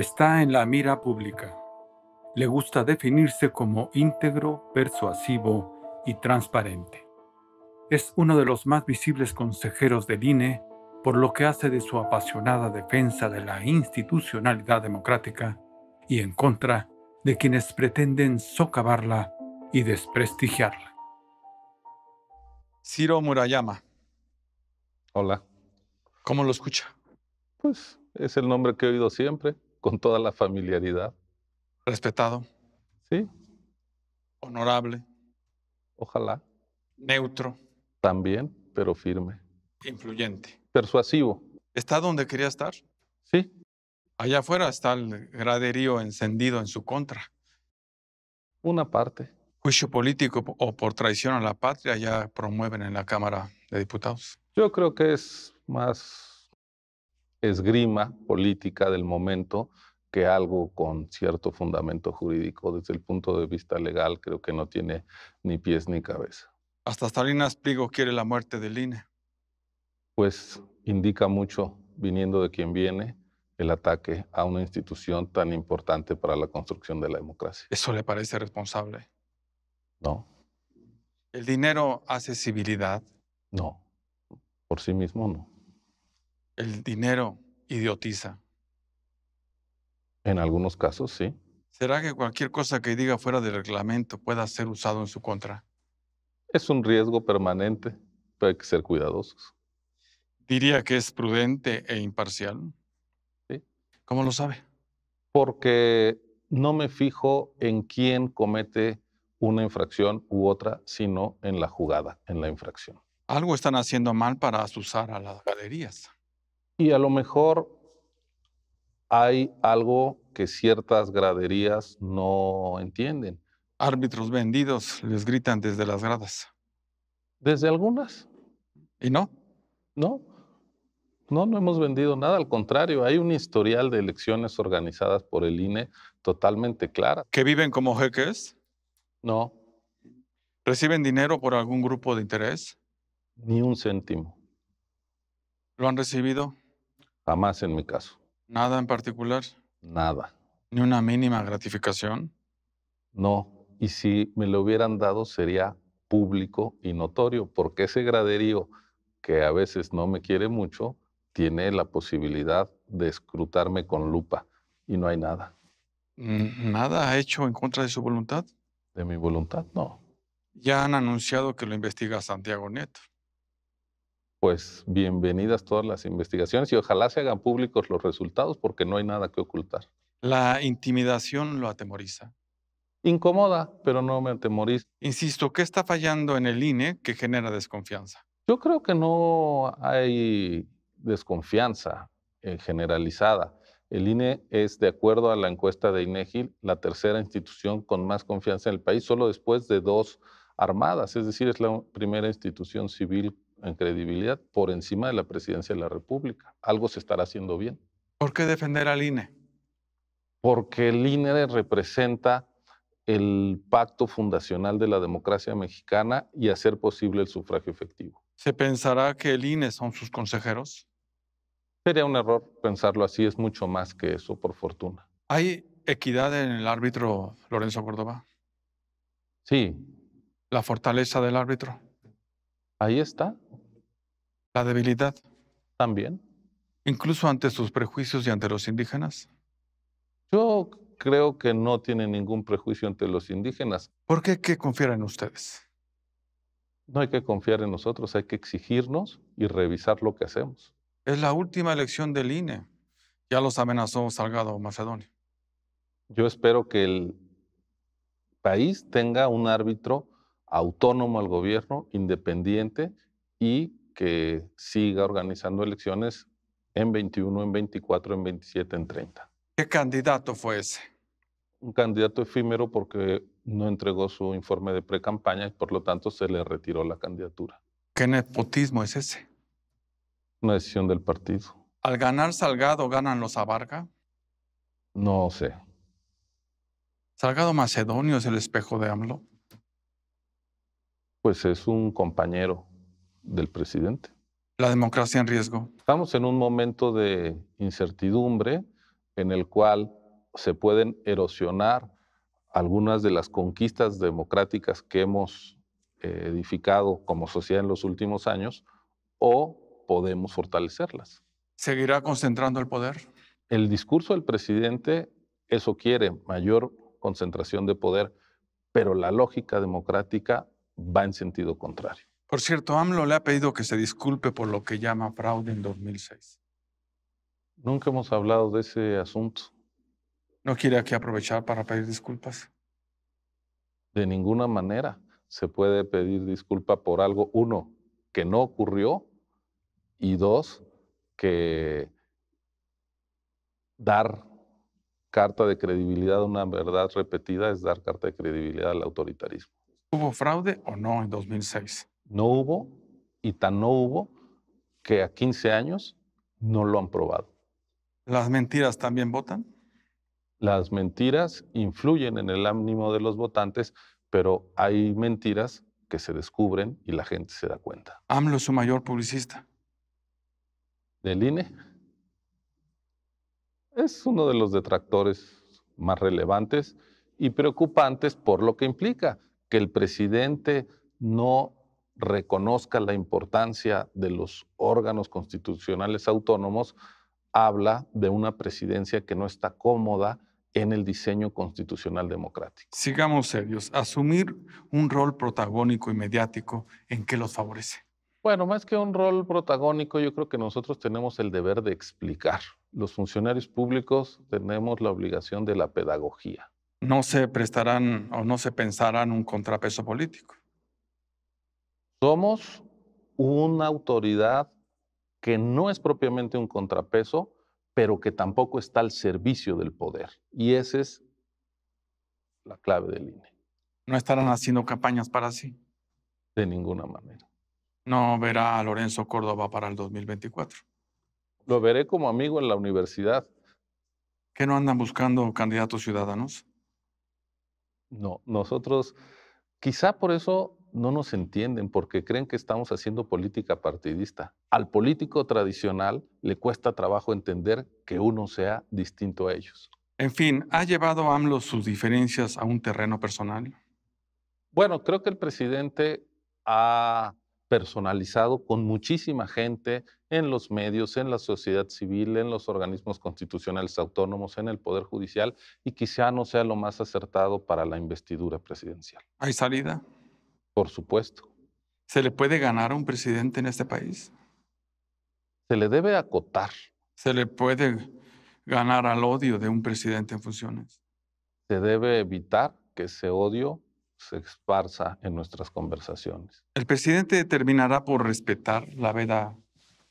está en la mira pública. Le gusta definirse como íntegro, persuasivo y transparente. Es uno de los más visibles consejeros del INE por lo que hace de su apasionada defensa de la institucionalidad democrática y en contra de quienes pretenden socavarla y desprestigiarla. Ciro Murayama. Hola. ¿Cómo lo escucha? Pues es el nombre que he oído siempre con toda la familiaridad. Respetado. Sí. Honorable. Ojalá. Neutro. También, pero firme. Influyente. Persuasivo. ¿Está donde quería estar? Sí. Allá afuera está el graderío encendido en su contra. Una parte. Juicio político o por traición a la patria ya promueven en la Cámara de Diputados. Yo creo que es más esgrima política del momento que algo con cierto fundamento jurídico desde el punto de vista legal creo que no tiene ni pies ni cabeza. Hasta Salinas Pliego quiere la muerte del INE. Pues indica mucho, viniendo de quien viene, el ataque a una institución tan importante para la construcción de la democracia. ¿Eso le parece responsable? No. ¿El dinero hace civilidad? No. Por sí mismo no. El dinero idiotiza. En algunos casos, sí. ¿Será que cualquier cosa que diga fuera del reglamento pueda ser usado en su contra? Es un riesgo permanente, hay que ser cuidadosos. Diría que es prudente e imparcial. Sí. ¿Cómo lo sabe? Porque no me fijo en quién comete una infracción u otra, sino en la jugada, en la infracción. Algo están haciendo mal para asusar a las galerías. Y a lo mejor hay algo que ciertas graderías no entienden. Árbitros vendidos les gritan desde las gradas. Desde algunas. ¿Y no? No. No, no hemos vendido nada, al contrario, hay un historial de elecciones organizadas por el INE totalmente clara. ¿Que viven como jeques? No. ¿Reciben dinero por algún grupo de interés? Ni un céntimo. ¿Lo han recibido? Jamás en mi caso. ¿Nada en particular? Nada. ¿Ni una mínima gratificación? No. Y si me lo hubieran dado sería público y notorio, porque ese graderío, que a veces no me quiere mucho, tiene la posibilidad de escrutarme con lupa y no hay nada. Mm, ¿Nada ha hecho en contra de su voluntad? De mi voluntad, no. Ya han anunciado que lo investiga Santiago Nieto pues bienvenidas todas las investigaciones y ojalá se hagan públicos los resultados porque no hay nada que ocultar. La intimidación lo atemoriza. Incomoda, pero no me atemoriza. Insisto, ¿qué está fallando en el INE que genera desconfianza? Yo creo que no hay desconfianza eh, generalizada. El INE es, de acuerdo a la encuesta de Inegil, la tercera institución con más confianza en el país, solo después de dos armadas, es decir, es la primera institución civil en credibilidad por encima de la presidencia de la República. Algo se estará haciendo bien. ¿Por qué defender al INE? Porque el INE representa el pacto fundacional de la democracia mexicana y hacer posible el sufragio efectivo. ¿Se pensará que el INE son sus consejeros? Sería un error pensarlo así, es mucho más que eso, por fortuna. ¿Hay equidad en el árbitro Lorenzo Córdoba? Sí. ¿La fortaleza del árbitro? Ahí está. La debilidad. También. Incluso ante sus prejuicios y ante los indígenas. Yo creo que no tiene ningún prejuicio ante los indígenas. ¿Por qué hay que confiar en ustedes? No hay que confiar en nosotros, hay que exigirnos y revisar lo que hacemos. Es la última elección del INE. Ya los amenazó Salgado Macedonio. Yo espero que el país tenga un árbitro autónomo al gobierno, independiente y que siga organizando elecciones en 21, en 24, en 27, en 30. ¿Qué candidato fue ese? Un candidato efímero porque no entregó su informe de pre-campaña y por lo tanto se le retiró la candidatura. ¿Qué nepotismo es ese? Una decisión del partido. ¿Al ganar Salgado ganan los Abarca? No sé. ¿Salgado Macedonio es el espejo de AMLO? Pues es un compañero del presidente. La democracia en riesgo. Estamos en un momento de incertidumbre en el cual se pueden erosionar algunas de las conquistas democráticas que hemos eh, edificado como sociedad en los últimos años o podemos fortalecerlas. ¿Seguirá concentrando el poder? El discurso del presidente eso quiere, mayor concentración de poder, pero la lógica democrática va en sentido contrario. Por cierto, AMLO le ha pedido que se disculpe por lo que llama fraude en 2006. Nunca hemos hablado de ese asunto. ¿No quiere aquí aprovechar para pedir disculpas? De ninguna manera se puede pedir disculpa por algo, uno, que no ocurrió, y dos, que dar carta de credibilidad a una verdad repetida es dar carta de credibilidad al autoritarismo. ¿Hubo fraude o no en 2006? no hubo y tan no hubo que a 15 años no lo han probado. ¿Las mentiras también votan? Las mentiras influyen en el ánimo de los votantes, pero hay mentiras que se descubren y la gente se da cuenta. AMLO es su mayor publicista. ¿Del INE? Es uno de los detractores más relevantes y preocupantes por lo que implica que el presidente no reconozca la importancia de los órganos constitucionales autónomos, habla de una presidencia que no está cómoda en el diseño constitucional democrático. Sigamos serios, asumir un rol protagónico y mediático, ¿en qué los favorece? Bueno, más que un rol protagónico, yo creo que nosotros tenemos el deber de explicar. Los funcionarios públicos tenemos la obligación de la pedagogía. No se prestarán o no se pensarán un contrapeso político. Somos una autoridad que no es propiamente un contrapeso, pero que tampoco está al servicio del poder. Y esa es la clave del INE. No estarán haciendo campañas para sí. De ninguna manera. No verá a Lorenzo Córdoba para el 2024. Lo veré como amigo en la universidad. ¿Que no andan buscando candidatos ciudadanos? No, nosotros, quizá por eso no nos entienden porque creen que estamos haciendo política partidista. Al político tradicional le cuesta trabajo entender que uno sea distinto a ellos. En fin, ¿ha llevado AMLO sus diferencias a un terreno personal? Bueno, creo que el presidente ha personalizado con muchísima gente en los medios, en la sociedad civil, en los organismos constitucionales autónomos, en el Poder Judicial, y quizá no sea lo más acertado para la investidura presidencial. ¿Hay salida? Por supuesto. ¿Se le puede ganar a un presidente en este país? Se le debe acotar. ¿Se le puede ganar al odio de un presidente en funciones? Se debe evitar que ese odio se esparza en nuestras conversaciones. ¿El presidente terminará por respetar la veda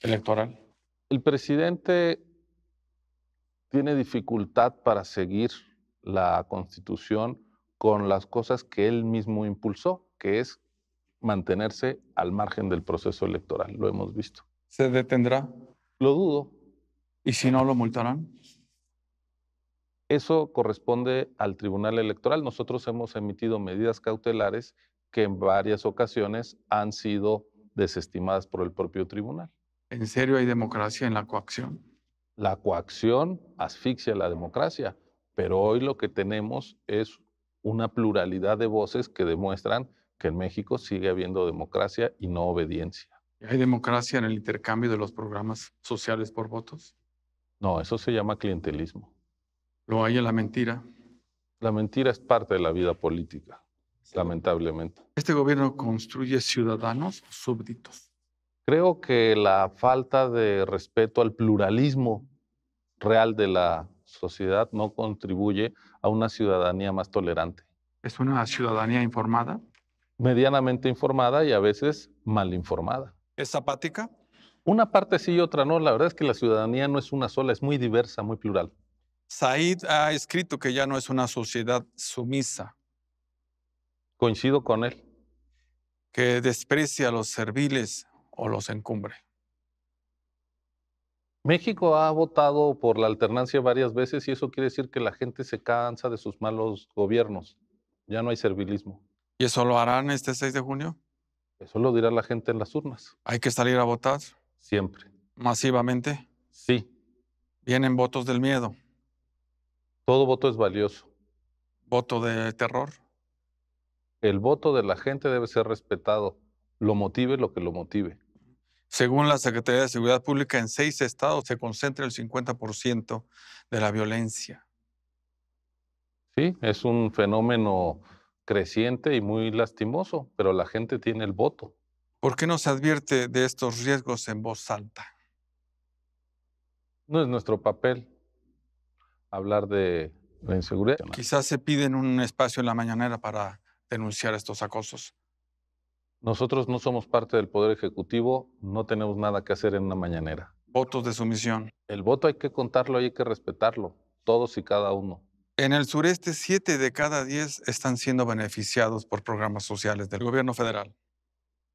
electoral? El presidente tiene dificultad para seguir la constitución con las cosas que él mismo impulsó que es mantenerse al margen del proceso electoral. Lo hemos visto. ¿Se detendrá? Lo dudo. ¿Y si no lo multarán? Eso corresponde al Tribunal Electoral. Nosotros hemos emitido medidas cautelares que en varias ocasiones han sido desestimadas por el propio tribunal. ¿En serio hay democracia en la coacción? La coacción asfixia la democracia, pero hoy lo que tenemos es una pluralidad de voces que demuestran que en México sigue habiendo democracia y no obediencia. ¿Hay democracia en el intercambio de los programas sociales por votos? No, eso se llama clientelismo. ¿Lo hay en la mentira? La mentira es parte de la vida política, lamentablemente. ¿Este gobierno construye ciudadanos o súbditos? Creo que la falta de respeto al pluralismo real de la sociedad no contribuye a una ciudadanía más tolerante. ¿Es una ciudadanía informada? medianamente informada y a veces mal informada. ¿Es apática? Una parte sí y otra no. La verdad es que la ciudadanía no es una sola, es muy diversa, muy plural. Said ha escrito que ya no es una sociedad sumisa. Coincido con él. Que desprecia a los serviles o los encumbre. México ha votado por la alternancia varias veces y eso quiere decir que la gente se cansa de sus malos gobiernos. Ya no hay servilismo. ¿Y eso lo harán este 6 de junio? Eso lo dirá la gente en las urnas. ¿Hay que salir a votar? Siempre. ¿Masivamente? Sí. ¿Vienen votos del miedo? Todo voto es valioso. ¿Voto de terror? El voto de la gente debe ser respetado, lo motive lo que lo motive. Según la Secretaría de Seguridad Pública, en seis estados se concentra el 50% de la violencia. Sí, es un fenómeno creciente y muy lastimoso, pero la gente tiene el voto. ¿Por qué no se advierte de estos riesgos en voz alta? No es nuestro papel hablar de la inseguridad. Quizás se piden un espacio en la mañanera para denunciar estos acosos. Nosotros no somos parte del Poder Ejecutivo, no tenemos nada que hacer en una mañanera. Votos de sumisión. El voto hay que contarlo y hay que respetarlo, todos y cada uno. En el sureste, 7 de cada 10 están siendo beneficiados por programas sociales del gobierno federal.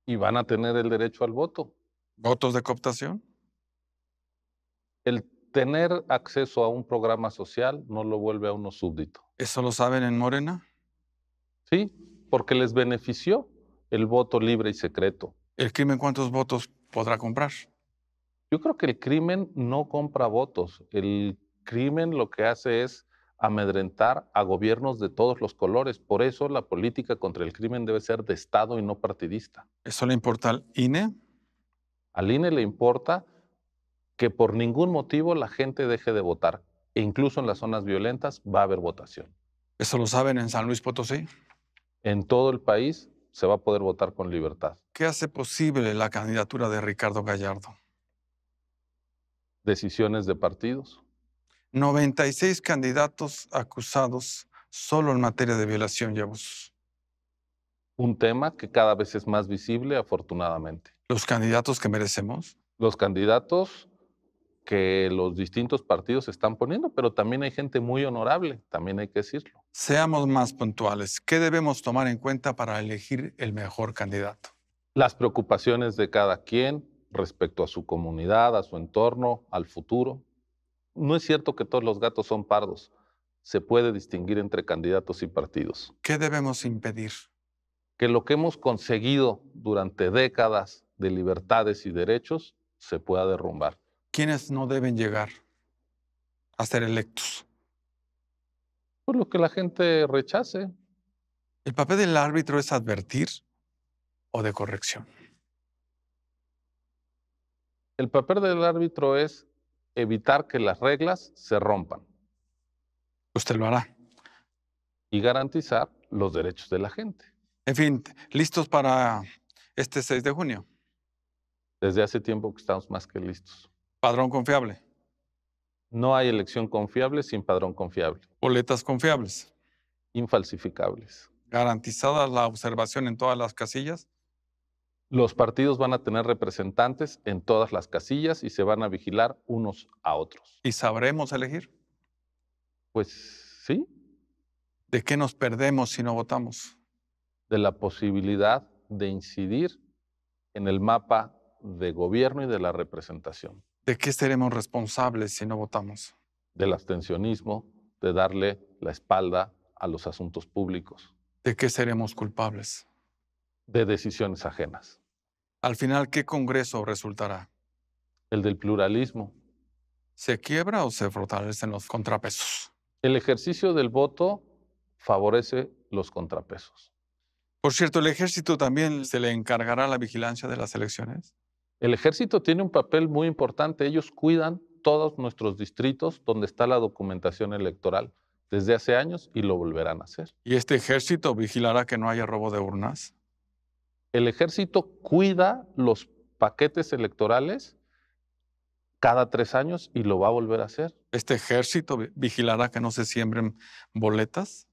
Y van a tener el derecho al voto. ¿Votos de cooptación? El tener acceso a un programa social no lo vuelve a uno súbdito. ¿Eso lo saben en Morena? Sí, porque les benefició el voto libre y secreto. ¿El crimen cuántos votos podrá comprar? Yo creo que el crimen no compra votos. El crimen lo que hace es amedrentar a gobiernos de todos los colores. Por eso la política contra el crimen debe ser de Estado y no partidista. ¿Eso le importa al INE? Al INE le importa que por ningún motivo la gente deje de votar. E incluso en las zonas violentas va a haber votación. ¿Eso lo saben en San Luis Potosí? En todo el país se va a poder votar con libertad. ¿Qué hace posible la candidatura de Ricardo Gallardo? Decisiones de partidos 96 candidatos acusados solo en materia de violación y Un tema que cada vez es más visible, afortunadamente. ¿Los candidatos que merecemos? Los candidatos que los distintos partidos están poniendo, pero también hay gente muy honorable, también hay que decirlo. Seamos más puntuales. ¿Qué debemos tomar en cuenta para elegir el mejor candidato? Las preocupaciones de cada quien respecto a su comunidad, a su entorno, al futuro no es cierto que todos los gatos son pardos. Se puede distinguir entre candidatos y partidos. ¿Qué debemos impedir? Que lo que hemos conseguido durante décadas de libertades y derechos se pueda derrumbar. ¿Quiénes no deben llegar a ser electos? Por pues lo que la gente rechace. ¿El papel del árbitro es advertir o de corrección? El papel del árbitro es evitar que las reglas se rompan. Usted lo hará. Y garantizar los derechos de la gente. En fin, listos para este 6 de junio. Desde hace tiempo que estamos más que listos. Padrón confiable. No hay elección confiable sin padrón confiable. Boletas confiables. Infalsificables. Garantizada la observación en todas las casillas los partidos van a tener representantes en todas las casillas y se van a vigilar unos a otros. ¿Y sabremos elegir? Pues sí. ¿De qué nos perdemos si no votamos? De la posibilidad de incidir en el mapa de gobierno y de la representación. ¿De qué seremos responsables si no votamos? Del abstencionismo, de darle la espalda a los asuntos públicos. ¿De qué seremos culpables? de decisiones ajenas. Al final, ¿qué Congreso resultará? El del pluralismo. ¿Se quiebra o se fortalecen los contrapesos? El ejercicio del voto favorece los contrapesos. Por cierto, ¿el ejército también se le encargará la vigilancia de las elecciones? El ejército tiene un papel muy importante. Ellos cuidan todos nuestros distritos donde está la documentación electoral desde hace años y lo volverán a hacer. ¿Y este ejército vigilará que no haya robo de urnas? el ejército cuida los paquetes electorales cada tres años y lo va a volver a hacer. ¿Este ejército vigilará que no se siembren boletas?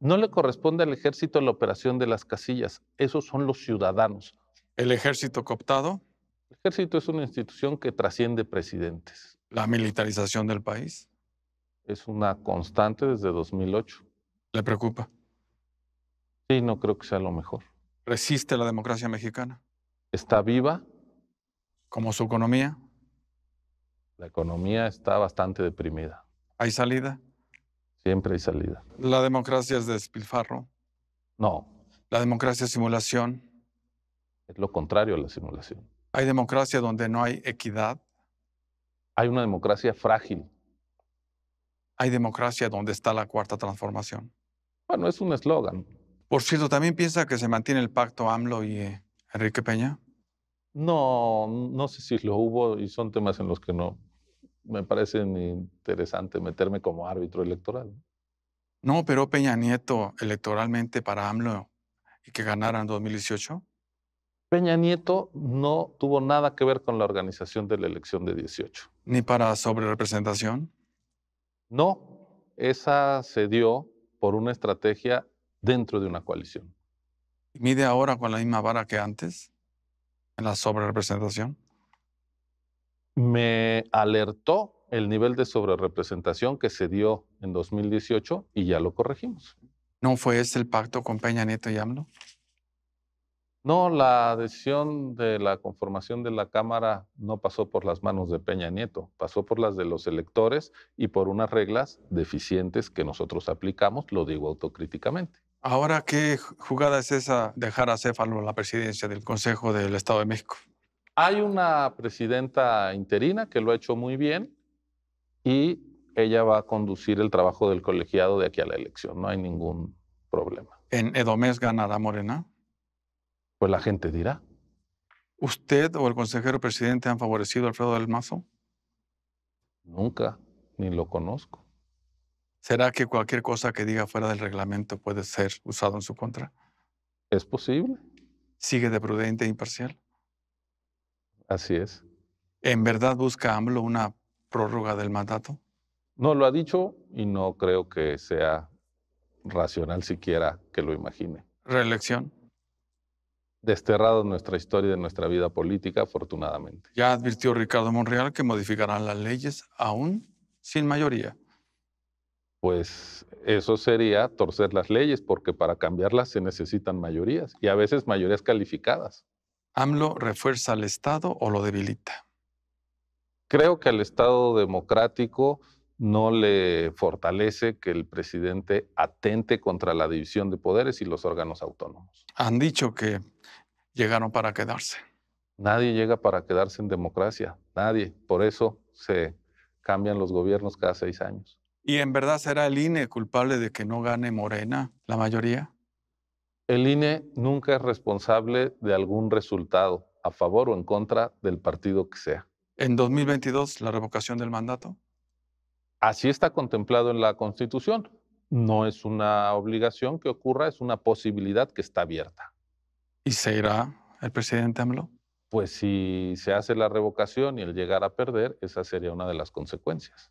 No le corresponde al ejército la operación de las casillas, esos son los ciudadanos. ¿El ejército cooptado? El ejército es una institución que trasciende presidentes. ¿La militarización del país? Es una constante desde 2008. ¿Le preocupa? Sí, no creo que sea lo mejor resiste la democracia mexicana? Está viva. ¿Como su economía? La economía está bastante deprimida. ¿Hay salida? Siempre hay salida. ¿La democracia es despilfarro? No. ¿La democracia es simulación? Es lo contrario a la simulación. ¿Hay democracia donde no hay equidad? Hay una democracia frágil. ¿Hay democracia donde está la cuarta transformación? Bueno, es un eslogan. Por cierto, ¿también piensa que se mantiene el pacto AMLO y eh, Enrique Peña? No, no sé si lo hubo y son temas en los que no me parece interesante meterme como árbitro electoral. ¿No operó Peña Nieto electoralmente para AMLO y que ganara en 2018? Peña Nieto no tuvo nada que ver con la organización de la elección de 18. ¿Ni para representación? No, esa se dio por una estrategia dentro de una coalición. ¿Mide ahora con la misma vara que antes en la sobrerepresentación? Me alertó el nivel de sobrerepresentación que se dio en 2018 y ya lo corregimos. ¿No fue ese el pacto con Peña Nieto y AMLO? No, la decisión de la conformación de la Cámara no pasó por las manos de Peña Nieto, pasó por las de los electores y por unas reglas deficientes que nosotros aplicamos, lo digo autocríticamente. Ahora, ¿qué jugada es esa dejar a Céfalo la presidencia del Consejo del Estado de México? Hay una presidenta interina que lo ha hecho muy bien y ella va a conducir el trabajo del colegiado de aquí a la elección. No hay ningún problema. ¿En Edomés ganará Morena? Pues la gente dirá. ¿Usted o el consejero presidente han favorecido a Alfredo del Mazo? Nunca, ni lo conozco. ¿Será que cualquier cosa que diga fuera del reglamento puede ser usado en su contra? Es posible. ¿Sigue de prudente e imparcial? Así es. ¿En verdad busca AMLO una prórroga del mandato? No lo ha dicho y no creo que sea racional siquiera que lo imagine. ¿Reelección? Desterrado en nuestra historia y de nuestra vida política, afortunadamente. Ya advirtió Ricardo Monreal que modificarán las leyes aún sin mayoría pues eso sería torcer las leyes, porque para cambiarlas se necesitan mayorías y a veces mayorías calificadas. ¿AMLO refuerza al Estado o lo debilita? Creo que al Estado democrático no le fortalece que el presidente atente contra la división de poderes y los órganos autónomos. Han dicho que llegaron para quedarse. Nadie llega para quedarse en democracia, nadie. Por eso se cambian los gobiernos cada seis años. ¿Y en verdad será el INE culpable de que no gane Morena la mayoría? El INE nunca es responsable de algún resultado, a favor o en contra del partido que sea. ¿En 2022 la revocación del mandato? Así está contemplado en la Constitución. No es una obligación que ocurra, es una posibilidad que está abierta. ¿Y se irá el presidente AMLO? Pues si se hace la revocación y el llegar a perder, esa sería una de las consecuencias.